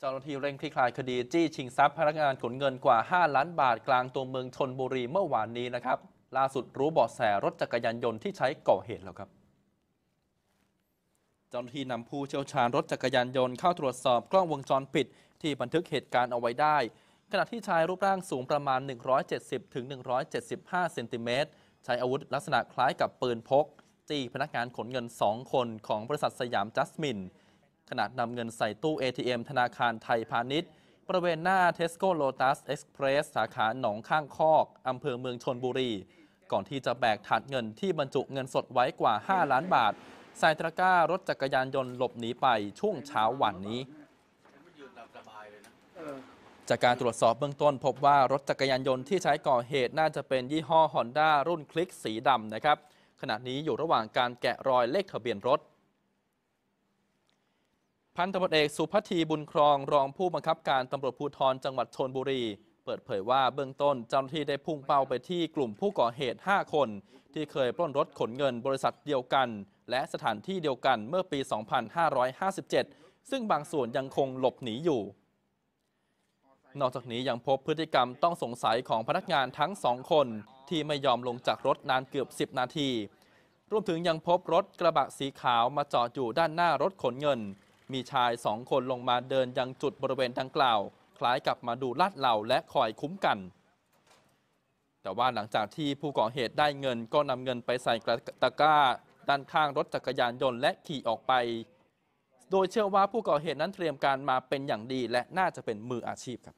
เจ้าหน้าที่เร่งคลี่คลายคดีจี้ชิงทรัพย์พนักงานขนเงินกว่า 5 ล้านบาทกลางตัวเมืองชนบุรีเมื่อวานนี้นะครับ ล่าสุดรู้เบาะแสรถจักรยานยนต์ที่ใช้ก่อเหตุแล้วครับ เจ้าหน้าที่นำผู้เชี่ยวชาญรถจักรยานยนต์เข้าตรวจสอบกล้องวงจรปิด ที่บันทึกเหตุการณ์เอาไว้ได้ ขณะที่ชายรูปร่างสูงประมาณ 170-175เซนติเมตรใช้อาวุธลักษณะคล้ายกับปืนพกจี้พนักงานขนเงิน 2 คนของบริษัทสยามจัสมินขณะนำเงินใส่ตู้ ATM ธนาคารไทยพาณิชย์บริเวณหน้าเทสโก้โลตัสเอ็กซ์เพรสสาขาหนองข้างคอกอำเภอเมืองชนบุรี ก่อนที่จะแบกถาดเงินที่บรรจุเงินสดไว้กว่า 5 ล้านบาท ใส่ตะกร้ารถจักรยานยนต์หลบหนีไปช่วงเช้าวันนี้ จากการตรวจสอบเบื้องต้นพบว่ารถจักรยานยนต์ที่ใช้ก่อเหตุน่าจะเป็นยี่ห้อ Honda รุ่นคลิกสีดำนะครับ ขณะนี้อยู่ระหว่างการแกะรอยเลขทะเบียนรถพันตำรวจเอกสุพัทีบุญครอง รองผู้บังคับการตำรวจภูธรจังหวัดชนบุรี เปิดเผยว่าเบื้องต้นเจ้าหน้าที่ได้พุ่งเป้าไปที่กลุ่มผู้ก่อเหตุ 5 คน ที่เคยปล้นรถขนเงินบริษัทเดียวกัน และสถานที่เดียวกันเมื่อปี 2557 ซึ่งบางส่วนยังคงหลบหนีอยู่ นอกจากนี้ยังพบพฤติกรรมต้องสงสัยของพนักงานทั้งสองคนที่ไม่ยอมลงจากรถนานเกือบ 10 นาที รวมถึงยังพบรถกระบะสีขาวมาจอดอยู่ด้านหน้ารถขนเงินมีชายสองคนลงมาเดินยังจุดบริเวณดังกล่าว คล้ายกับมาดูลาดเหล่าและคอยคุ้มกัน แต่ว่าหลังจากที่ผู้ก่อเหตุได้เงิน ก็นำเงินไปใส่กระตะกร้า ด้านข้างรถจักรยานยนต์และขี่ออกไป โดยเชื่อว่าผู้ก่อเหตุนั้นเตรียมการมาเป็นอย่างดี และน่าจะเป็นมืออาชีพครับ